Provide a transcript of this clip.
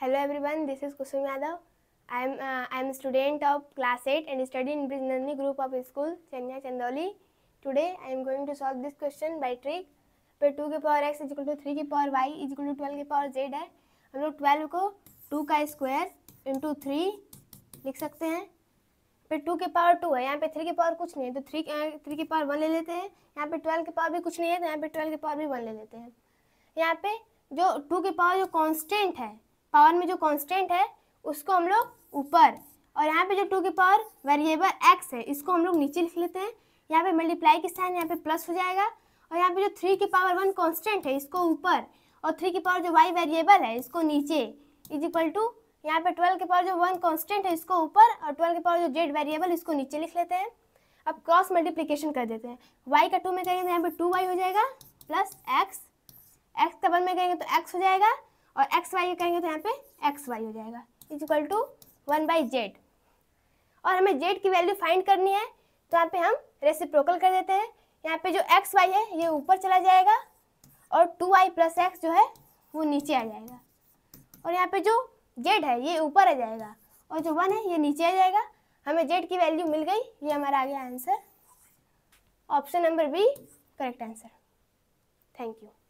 Hello everyone this is Yadav. Yadav I am I am student of class eight and study in Brij Brisnani group of school Chennai Chandauli today I am going to solve this question by trick पे two के power x is equal two three के power y is equal two twelve के power z है हम लोग twelve को to का square into three लिख सकते हैं फिर टू के पावर टू है यहाँ पे थ्री के पावर कुछ नहीं है तो थ्री थ्री के पावर वन ले लेते हैं यहाँ पे ट्वेल्व के पावर भी कुछ नहीं है तो यहाँ पे ट्वेल्व के पावर भी वन ले लेते हैं यहाँ पे जो टू की पावर जो कांस्टेंट है पावर में जो कॉन्स्टेंट है उसको हम लोग ऊपर और यहाँ पे जो टू की पावर वेरिएबल एक्स है इसको हम लोग नीचे लिख लेते हैं यहाँ पे मल्टीप्लाई के साइन यहाँ पे प्लस हो जाएगा और यहाँ पे जो थ्री की पावर वन कॉन्स्टेंट है इसको ऊपर और थ्री की पावर जो वाई वेरिएबल है इसको नीचे इज इक्वल टू यहाँ पे ट्वेल्व के पावर जो वन कॉन्स्टेंट है इसको ऊपर और ट्वेल्व के पावर जो जेड वेरिएबल इसको नीचे लिख लेते हैं अब क्रॉस मल्टीप्लीकेशन कर देते हैं वाई का टू में कहेंगे तो यहाँ पे टू वाई हो जाएगा प्लस एक्स एक्स का वन में कहेंगे तो एक्स हो जाएगा और एक्स वाई कहेंगे तो यहाँ पे एक्स वाई हो जाएगा is equal to one by z और हमें जेड की वैल्यू फाइंड करनी है तो यहाँ पे हम रेसिप्रोकल कर देते हैं यहाँ पे जो एक्स वाई है ये ऊपर चला जाएगा और टू आई प्लस एक्स जो है वो नीचे आ जाएगा और यहाँ पे जो जेड है ये ऊपर आ जाएगा और जो वन है ये नीचे आ जाएगा हमें जेड की वैल्यू मिल गई ये हमारा आ गया answer option number B correct answer thank you